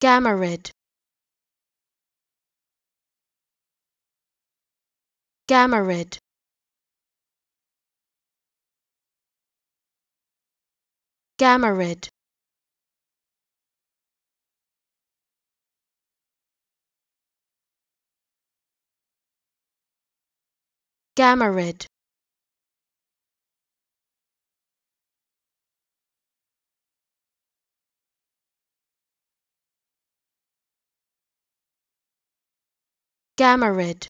gamma red gamma red gamma red gamma red Gamma red.